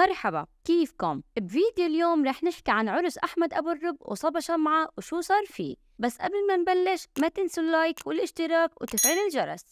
مرحبا كيفكم؟ بفيديو اليوم رح نحكي عن عرس أحمد أبو الرب وصبا شمعة وشو صار فيه بس قبل ما نبلش ما تنسوا اللايك والاشتراك وتفعيل الجرس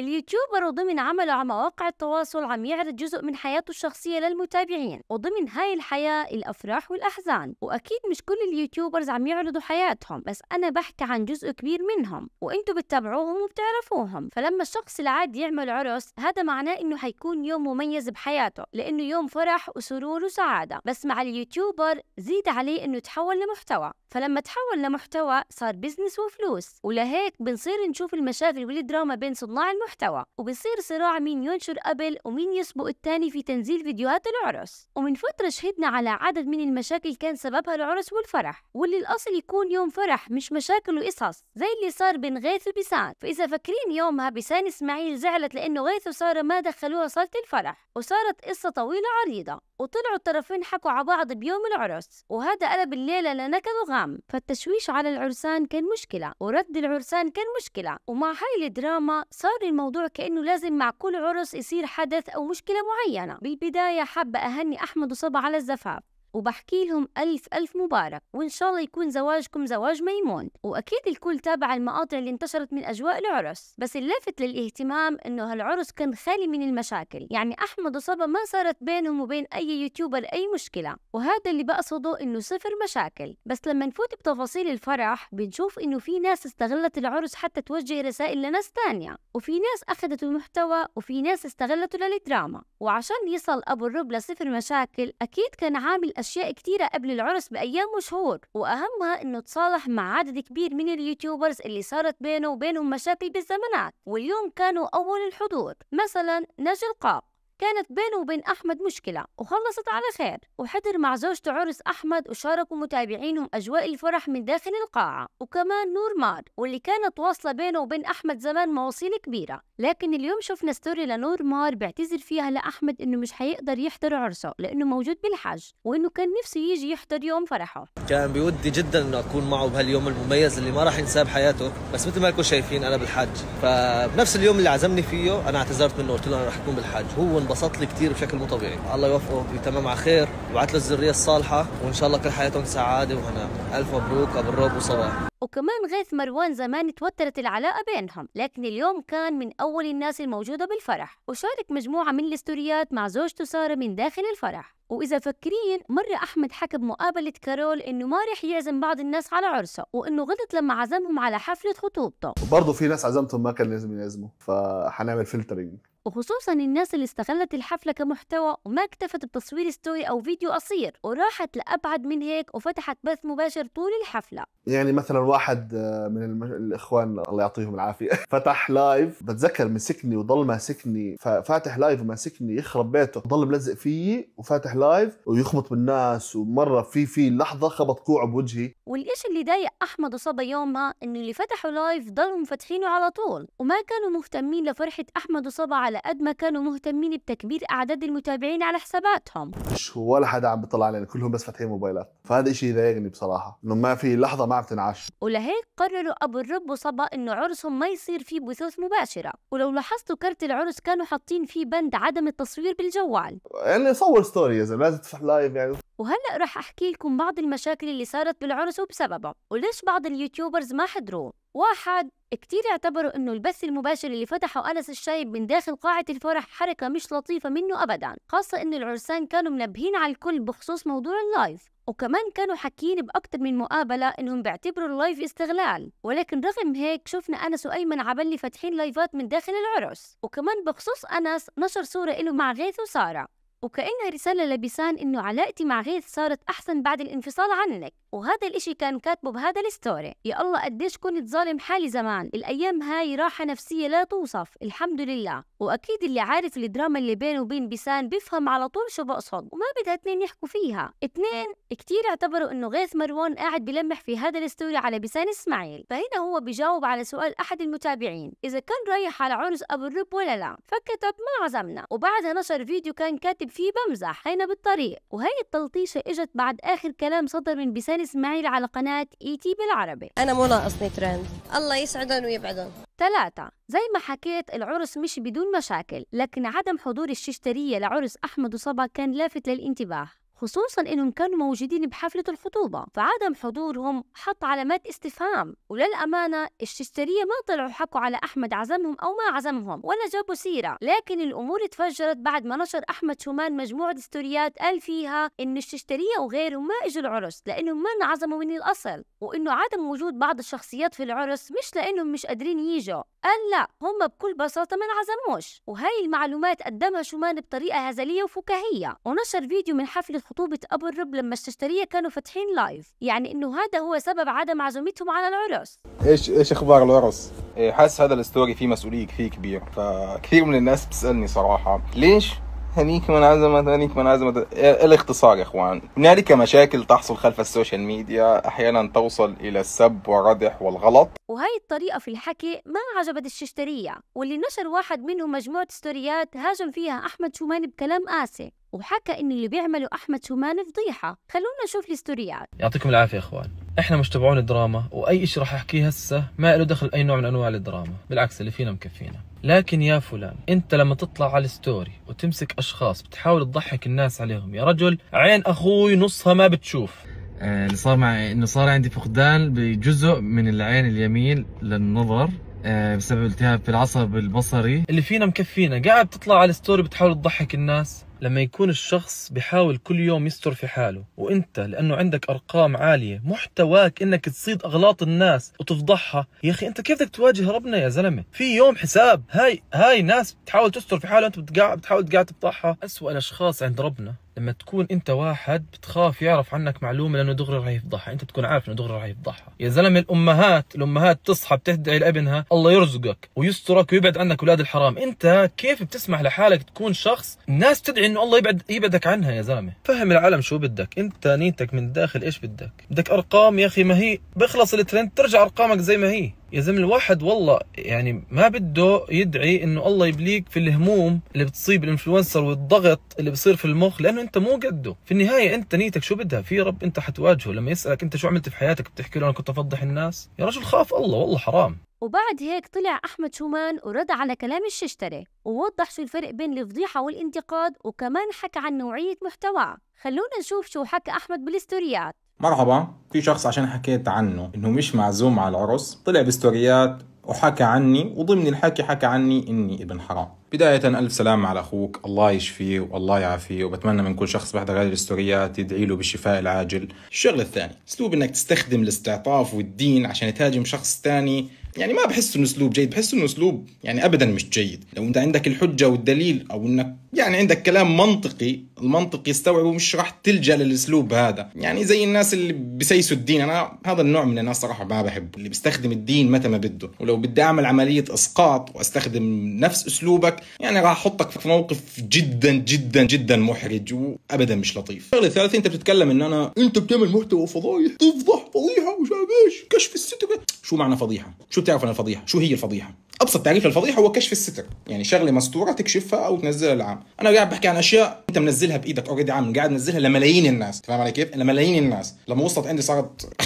اليوتيوبر وضمن عمله على مواقع التواصل عم يعرض جزء من حياته الشخصية للمتابعين وضمن هاي الحياة الأفراح والأحزان وأكيد مش كل اليوتيوبرز عم يعرضوا حياتهم بس أنا بحكي عن جزء كبير منهم وإنتوا بتتابعوهم وبتعرفوهم فلما الشخص العادي يعمل عرس هذا معناه إنه حيكون يوم مميز بحياته لأنه يوم فرح وسرور وسعادة بس مع اليوتيوبر زيد عليه إنه تحول لمحتوى فلما تحول لمحتوى صار بزنس وفلوس ولهيك بنصير نشوف المشاكل والدراما بين صناع المحتوى المحتوى وبيصير صراع مين ينشر قبل ومين يسبق التاني في تنزيل فيديوهات العرس ومن فترة شهدنا على عدد من المشاكل كان سببها العرس والفرح واللي الأصل يكون يوم فرح مش مشاكل وقصص زي اللي صار بين غيث وبيسان فإذا فاكرين يومها بيسان إسماعيل زعلت لأنه غيث وسارة ما دخلوها صالة الفرح وصارت قصة طويلة عريضة وطلعوا الطرفين حكوا على بعض بيوم العرس وهذا قلب الليلة لنكد وغام فالتشويش على العرسان كان مشكلة ورد العرسان كان مشكلة ومع هاي الدراما صار الموضوع كأنه لازم مع كل عرس يصير حدث أو مشكلة معينة بالبداية حابة أهني أحمد وصبا على الزفاف وبحكي لهم ألف ألف مبارك وإن شاء الله يكون زواجكم زواج ميمون وأكيد الكل تابع المقاطع اللي انتشرت من أجواء العرس بس اللافت للاهتمام إنه هالعرس كان خالي من المشاكل يعني أحمد وصبا ما صارت بينهم وبين أي يوتيوبر أي مشكلة وهذا اللي بقصده إنه صفر مشاكل بس لما نفوت بتفاصيل الفرح بنشوف إنه في ناس استغلت العرس حتى توجه رسائل لناس تانية وفي ناس أخذت المحتوى وفي ناس استغلته للدراما وعشان يصل أبو الرب لصفر مشاكل أكيد كان عامل أشياء كتيرة قبل العرس بأيام وشهور وأهمها إنه تصالح مع عدد كبير من اليوتيوبرز اللي صارت بينه وبينهم مشاكل بالزمنات واليوم كانوا أول الحضور مثلا نجل قاق كانت بينه وبين أحمد مشكلة وخلصت على خير وحضر مع زوجته عرس أحمد وشاركوا متابعينهم أجواء الفرح من داخل القاعة وكمان نور مار واللي كانت واصلة بينه وبين أحمد زمان مواصيل كبيرة لكن اليوم شفنا ستوري لنور مار بيعتذر فيها لأحمد إنه مش حيقدر يحضر عرسه لأنه موجود بالحج وإنه كان نفسه يجي يحضر يوم فرحه كان بودي جدا إنه أكون معه بهاليوم المميز اللي ما راح ينساه بحياته بس مثل ما كنتم شايفين أنا بالحج فبنفس اليوم اللي عزمني فيه أنا اعتذرت منه قلت له أنا راح أكون بالحج هو انبسط لي كثير بشكل مو طبيعي الله يوفقه ويتمم على خير وبعث له الذريه الصالحه وان شاء الله كل حياتهم سعاده وهنا الف مبروك ابو الروب وصباح وكمان غيث مروان زمان توترت العلاقة بينهم لكن اليوم كان من أول الناس الموجودة بالفرح وشارك مجموعة من الاستوريات مع زوجته سارة من داخل الفرح وإذا فكرين مرة أحمد حكى بمقابلة كارول إنه ما رح يعزم بعض الناس على عرسه وإنه غلط لما عزمهم على حفلة خطوبته وبرضه في ناس عزمتهم ما كان لازم يعزموا فحنعمل فلترنج وخصوصا الناس اللي استغلت الحفلة كمحتوى وما اكتفت بتصوير ستوري أو فيديو قصير وراحت لأبعد من هيك وفتحت بث مباشر طول الحفلة يعني مثلا واحد آه، من الإخوان الله يعطيهم العافية فتح لايف بتذكر مسكني وضل ماسكني ففاتح لايف وماسكني يخرب بيته ضل ملزق فيي وفاتح لايف ويخبط بالناس ومرة في في لحظة خبط كوعه بوجهي والإشي اللي ضايق أحمد وصبا يومها إنه اللي فتحوا لايف ضلوا مفتحينه على طول وما كانوا مهتمين لفرحة أحمد وصبا على قد ما كانوا مهتمين بتكبير أعداد المتابعين على حساباتهم مش ولا حدا عم بيطلع علينا كلهم بس فاتحين موبايلات فهذا الشيء يضايقني بصراحة إنه ما في لحظة ما عم تنعش ولهيك قرروا أبو الرب وصبا إنه عرسهم ما يصير فيه بثوث مباشرة ولو لاحظتوا كرت العرس كانوا حاطين فيه بند عدم التصوير بالجوال يعني صور ستوري يا زلمة لازم تفتح لايف يعني وهلا رح احكي لكم بعض المشاكل اللي صارت بالعرس وبسببه وليش بعض اليوتيوبرز ما حضروه واحد كتير اعتبروا انه البث المباشر اللي فتحه أنس الشايب من داخل قاعة الفرح حركة مش لطيفة منه أبدا خاصة انه العرسان كانوا منبهين على الكل بخصوص موضوع اللايف وكمان كانوا حاكيين بأكتر من مقابلة إنهم بيعتبروا اللايف استغلال ولكن رغم هيك شفنا أنس وأيمن عبلي فاتحين لايفات من داخل العرس وكمان بخصوص أنس نشر صورة له مع غيث وسارة وكأنها رسالة لبيسان إنه علاقتي مع غيث صارت أحسن بعد الانفصال عنك وهذا الإشي كان كاتبه بهذا الستوري يا الله قديش كنت ظالم حالي زمان الأيام هاي راحة نفسية لا توصف الحمد لله وأكيد اللي عارف الدراما اللي بينه وبين بيسان بيفهم على طول شو بقصد وما بدها اتنين يحكوا فيها اتنين كتير اعتبروا إنه غيث مروان قاعد بلمح في هذا الستوري على بيسان إسماعيل فهنا هو بيجاوب على سؤال أحد المتابعين إذا كان رايح على عرس أبو الرب ولا لا فكتب ما عزمنا وبعدها نشر فيديو كان كاتب في بمزح حين بالطريق وهي التلطيشة إجت بعد آخر كلام صدر من بسان إسماعيل على قناة إي e تي بالعربي أنا مو ناقصني ترند الله يسعدهم ويبعدهم ثلاثة زي ما حكيت العرس مش بدون مشاكل لكن عدم حضور الششترية لعرس أحمد وصبا كان لافت للانتباه خصوصا انهم كانوا موجودين بحفله الخطوبه فعدم حضورهم حط علامات استفهام وللامانه الششتريه ما طلعوا حكوا على احمد عزمهم او ما عزمهم ولا جابوا سيره لكن الامور اتفجرت بعد ما نشر احمد شومان مجموعه ستوريات قال فيها ان الششتريه وغيرهم ما اجوا العرس لانهم ما انعزموا من الاصل وانه عدم وجود بعض الشخصيات في العرس مش لانهم مش قادرين يجوا قال لا هم بكل بساطة ما انعزموش وهي المعلومات قدمها شومان بطريقة هزلية وفكاهية ونشر فيديو من حفلة خطوبة أبو الرب لما الششترية كانوا فاتحين لايف يعني إنه هذا هو سبب عدم عزومتهم على العرس إيش إيش أخبار العرس؟ إيه، حاسس هذا الستوري فيه مسؤولية كثير كبير فكثير من الناس بتسألني صراحة ليش هذيك من عزمت هذيك من عزمت الاختصار يا اخوان هنالك مشاكل تحصل خلف السوشيال ميديا احيانا توصل الى السب والردح والغلط وهي الطريقه في الحكي ما عجبت الششتريه واللي نشر واحد منهم مجموعه ستوريات هاجم فيها احمد شومان بكلام قاسي وحكى ان اللي بيعمله احمد شومان فضيحه خلونا نشوف الستوريات يعطيكم العافيه يا اخوان احنا مش تبعون الدراما واي شيء راح احكيه هسه ما له دخل اي نوع من انواع الدراما بالعكس اللي فينا مكفينا لكن يا فلان انت لما تطلع على الستوري وتمسك اشخاص بتحاول تضحك الناس عليهم يا رجل عين اخوي نصها ما بتشوف آه، اللي صار معي انه صار عندي فقدان بجزء من العين اليمين للنظر آه، بسبب التهاب في العصب البصري اللي فينا مكفينا قاعد تطلع على الستوري بتحاول تضحك الناس لما يكون الشخص بحاول كل يوم يستر في حاله وانت لانه عندك ارقام عاليه محتواك انك تصيد اغلاط الناس وتفضحها يا اخي انت كيف بدك تواجه ربنا يا زلمه في يوم حساب هاي هاي ناس بتحاول تستر في حالها انت بتقع بتحاول تقعد تفضحها اسوا الاشخاص عند ربنا لما تكون انت واحد بتخاف يعرف عنك معلومه لانه دغري راح يفضحها انت بتكون عارف انه دغري راح يفضحها يا زلمه الامهات الامهات تصحى بتدعي لابنها الله يرزقك ويسترك ويبعد عنك اولاد الحرام انت كيف بتسمح لحالك تكون شخص الناس تدعي انه الله يبعد يبعدك عنها يا زلمه فهم العالم شو بدك انت نيتك من الداخل ايش بدك بدك ارقام يا اخي ما هي بخلص الترند ترجع ارقامك زي ما هي يا زلمه الواحد والله يعني ما بده يدعي انه الله يبليك في الهموم اللي بتصيب الانفلونسر والضغط اللي بصير في المخ لانه انت مو قده في النهايه انت نيتك شو بدها في رب انت حتواجهه لما يسالك انت شو عملت في حياتك بتحكي له انا كنت افضح الناس يا رجل خاف الله والله حرام وبعد هيك طلع أحمد شومان ورد على كلام الششتري ووضح شو الفرق بين الفضيحة والانتقاد وكمان حكى عن نوعية محتواه خلونا نشوف شو حكى أحمد بالستوريات مرحبا في شخص عشان حكيت عنه انه مش معزوم على العرس طلع بستوريات وحكى عني وضمن الحكي حكى عني اني ابن حرام بداية ألف سلام على أخوك الله يشفيه والله يعافيه وبتمنى من كل شخص بحضر هذه الستوريات يدعي له بالشفاء العاجل الشغل الثاني أسلوب أنك تستخدم الاستعطاف والدين عشان تهاجم شخص ثاني يعني ما بحس انه اسلوب جيد بحس انه اسلوب يعني ابدا مش جيد لو انت عندك الحجه والدليل او انك يعني عندك كلام منطقي المنطق يستوعبه مش راح تلجا للاسلوب هذا يعني زي الناس اللي بيسيسوا الدين انا هذا النوع من الناس صراحه ما بحبه اللي بيستخدم الدين متى ما بده ولو بدي اعمل عمليه اسقاط واستخدم نفس اسلوبك يعني راح احطك في موقف جدا جدا جدا محرج وابدا مش لطيف الشغله الثالثه انت بتتكلم ان انا انت بتعمل محتوى فضايح تفضح فضيحه ومش عارف ايش كشف الستر شو معنى فضيحه شو تعرف عن الفضيحه؟ شو هي الفضيحه؟ ابسط تعريف للفضيحه هو كشف الستر يعني شغله مستوره تكشفها او تنزلها للعام انا قاعد بحكي عن اشياء انت منزلها بايدك اوريدي عام قاعد منزلها لملايين الناس فاهم علي كيف لملايين الناس لما وصلت عندي صارت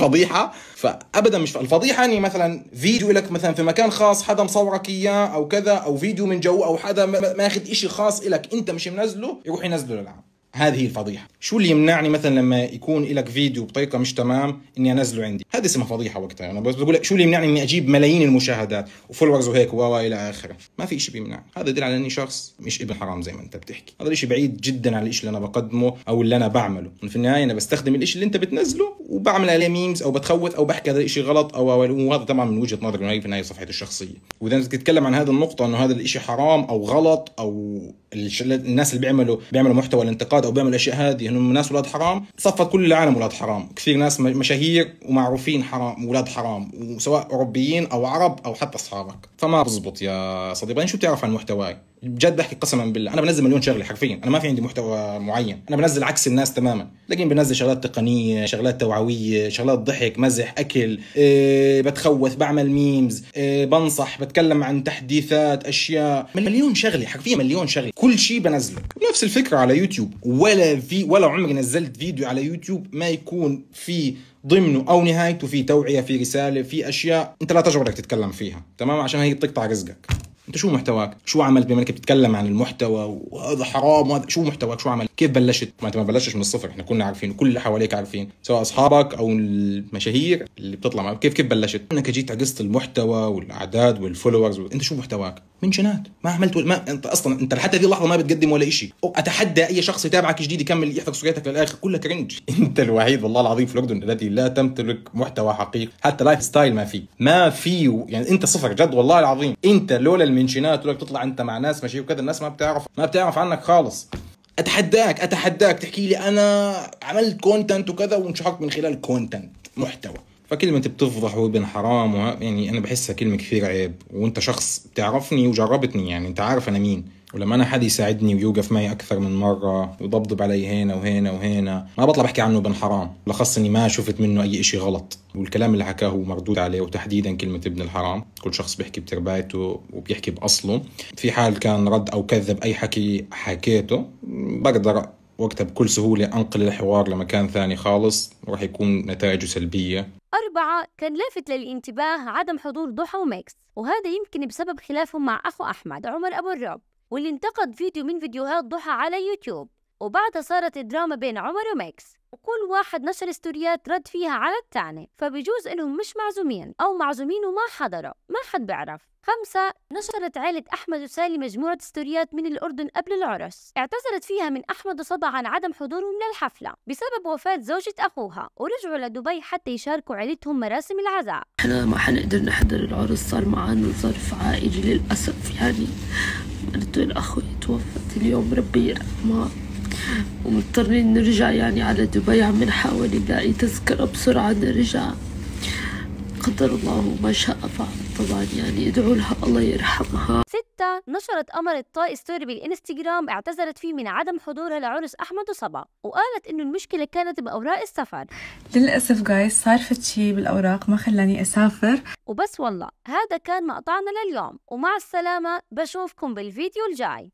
فضيحه فابدا مش الفضيحه اني يعني مثلا فيديو لك مثلا في مكان خاص حدا مصورك اياه او كذا او فيديو من جو او حدا ماخذ شيء خاص لك انت مش منزله يروح ينزله للعام هذه الفضيحه شو اللي يمنعني مثلا لما يكون لك فيديو بطريقه مش تمام اني انزله عندي هذا اسمها فضيحه وقتها انا بس بقول لك شو اللي يمنعني اني اجيب ملايين المشاهدات وفولورز وهيك و الى اخره ما في شيء بيمنع هذا يدل على اني شخص مش ابن حرام زي ما انت بتحكي هذا الشيء بعيد جدا عن الشيء اللي انا بقدمه او اللي انا بعمله في النهايه انا بستخدم الشيء اللي انت بتنزله وبعمل عليه ميمز او بتخوت او بحكي هذا الشيء غلط او وهذا طبعا من وجهه نظري في النهايه صفحتي الشخصيه واذا انت بتتكلم عن هذه النقطه انه هذا الشيء حرام او غلط او الناس اللي بيعملوا بيعملوا محتوى الانتقاد الجهاد او بيعمل الاشياء هذه انهم الناس اولاد حرام صفت كل العالم اولاد حرام كثير ناس مشاهير ومعروفين حرام اولاد حرام وسواء اوروبيين او عرب او حتى اصحابك فما بزبط يا صديقي يعني شو بتعرف عن محتواي بجد بحكي قسما بالله انا بنزل مليون شغله حرفيا انا ما في عندي محتوى معين انا بنزل عكس الناس تماما لكن بنزل شغلات تقنيه شغلات توعويه شغلات ضحك مزح اكل إيه بتخوث بعمل ميمز إيه بنصح بتكلم عن تحديثات اشياء مليون شغله حرفيا مليون شغله كل شيء بنزله نفس الفكره على يوتيوب ولا في ولا عمري نزلت فيديو على يوتيوب ما يكون في ضمنه او نهايته في توعيه في رساله في اشياء انت لا تجبر تتكلم فيها تمام عشان هي بتقطع رزقك انت شو محتواك شو عملت بما انك بتتكلم عن المحتوى وهذا حرام وهذا شو محتواك شو عملت كيف بلشت؟ ما انت ما بلشتش من الصفر احنا كنا عارفين كل اللي حواليك عارفين سواء اصحابك او المشاهير اللي بتطلع معك كيف كيف بلشت؟ انك جيت على قصه المحتوى والاعداد والفولورز و... انت شو محتواك؟ منشنات ما عملت ما انت اصلا انت لحتى هذه اللحظه ما بتقدم ولا شيء اتحدى اي شخص يتابعك جديد يكمل يحفظ سوريتك للاخر كلها كرنج انت الوحيد والله العظيم في الاردن الذي لا تمتلك محتوى حقيقي حتى لايف ستايل ما في ما في يعني انت صفر جد والله العظيم انت لولا المنشنات ولا تطلع انت مع ناس ماشي وكذا الناس ما بتعرف ما بتعرف عنك خالص اتحداك اتحداك تحكي لي انا عملت كونتنت وكذا وانشهرت من خلال كونتنت محتوى فكلمة بتفضح وابن حرام يعني أنا بحسها كلمة كثير عيب وأنت شخص بتعرفني وجربتني يعني أنت عارف أنا مين ولما انا حد يساعدني ويوقف معي اكثر من مره ويضبضب علي هنا وهنا وهنا ما بطلع بحكي عنه ابن حرام بالاخص اني ما شفت منه اي شيء غلط والكلام اللي حكاه هو مردود عليه وتحديدا كلمه ابن الحرام كل شخص بيحكي بتربايته وبيحكي باصله في حال كان رد او كذب اي حكي حكيته بقدر وقتها بكل سهولة أنقل الحوار لمكان ثاني خالص وراح يكون نتائجه سلبية أربعة كان لافت للانتباه عدم حضور ضحى وميكس وهذا يمكن بسبب خلافهم مع أخو أحمد عمر أبو الرعب واللي انتقد فيديو من فيديوهات ضحى على يوتيوب وبعدها صارت الدراما بين عمر وميكس وكل واحد نشر ستوريات رد فيها على الثاني فبجوز انهم مش معزومين او معزومين وما حضروا ما حد بيعرف خمسة نشرت عائلة أحمد وسالي مجموعة ستوريات من الأردن قبل العرس اعتذرت فيها من أحمد وصبا عن عدم حضورهم للحفلة بسبب وفاة زوجة أخوها ورجعوا لدبي حتى يشاركوا عائلتهم مراسم العزاء احنا ما حنقدر نحضر العرس صار معنا ظرف عائلي للأسف يعني قلت أخوي توفت اليوم ربي يرحمها ومضطرين نرجع يعني على دبي عم نحاول نلاقي تذكرة بسرعة نرجع قدر الله ما شاء فعل طبعا يعني ادعوا لها الله يرحمها 2006 نشرت قمر الطاي ستوري بالانستجرام اعتذرت فيه من عدم حضورها لعرس أحمد وصبا وقالت إنه المشكلة كانت بأوراق السفر للأسف جايز صار شيء بالأوراق ما خلاني أسافر وبس والله هذا كان مقطعنا لليوم ومع السلامة بشوفكم بالفيديو الجاي